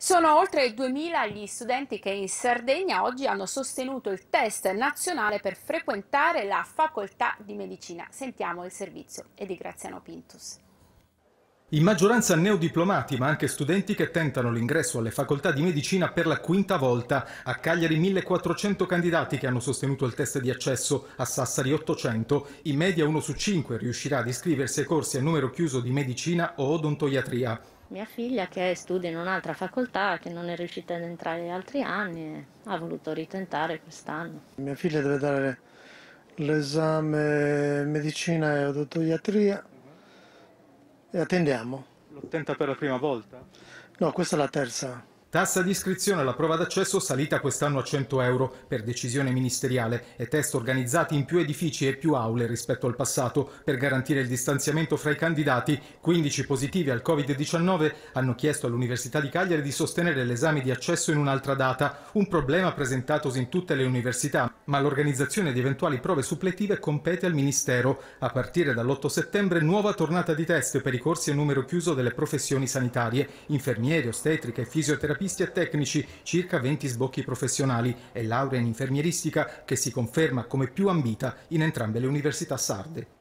Sono oltre 2.000 gli studenti che in Sardegna oggi hanno sostenuto il test nazionale per frequentare la facoltà di medicina. Sentiamo il servizio e di Graziano Pintus. In maggioranza neodiplomati, ma anche studenti che tentano l'ingresso alle facoltà di medicina per la quinta volta. A Cagliari 1400 candidati che hanno sostenuto il test di accesso, a Sassari 800. In media uno su cinque riuscirà ad iscriversi ai corsi a numero chiuso di medicina o odontoiatria mia figlia che studia in un'altra facoltà, che non è riuscita ad entrare altri anni, ha voluto ritentare quest'anno. Mia figlia deve dare l'esame medicina e odontoiatria e attendiamo. Lo tenta per la prima volta? No, questa è la terza. Tassa di iscrizione alla prova d'accesso salita quest'anno a 100 euro per decisione ministeriale e test organizzati in più edifici e più aule rispetto al passato per garantire il distanziamento fra i candidati. 15 positivi al Covid-19 hanno chiesto all'Università di Cagliari di sostenere l'esame di accesso in un'altra data, un problema presentatosi in tutte le università, ma l'organizzazione di eventuali prove suppletive compete al Ministero. A partire dall'8 settembre nuova tornata di test per i corsi a numero chiuso delle professioni sanitarie, infermieri, ostetrica e fisioterapia fisioterapisti e tecnici, circa 20 sbocchi professionali e laurea in infermieristica che si conferma come più ambita in entrambe le università sarde.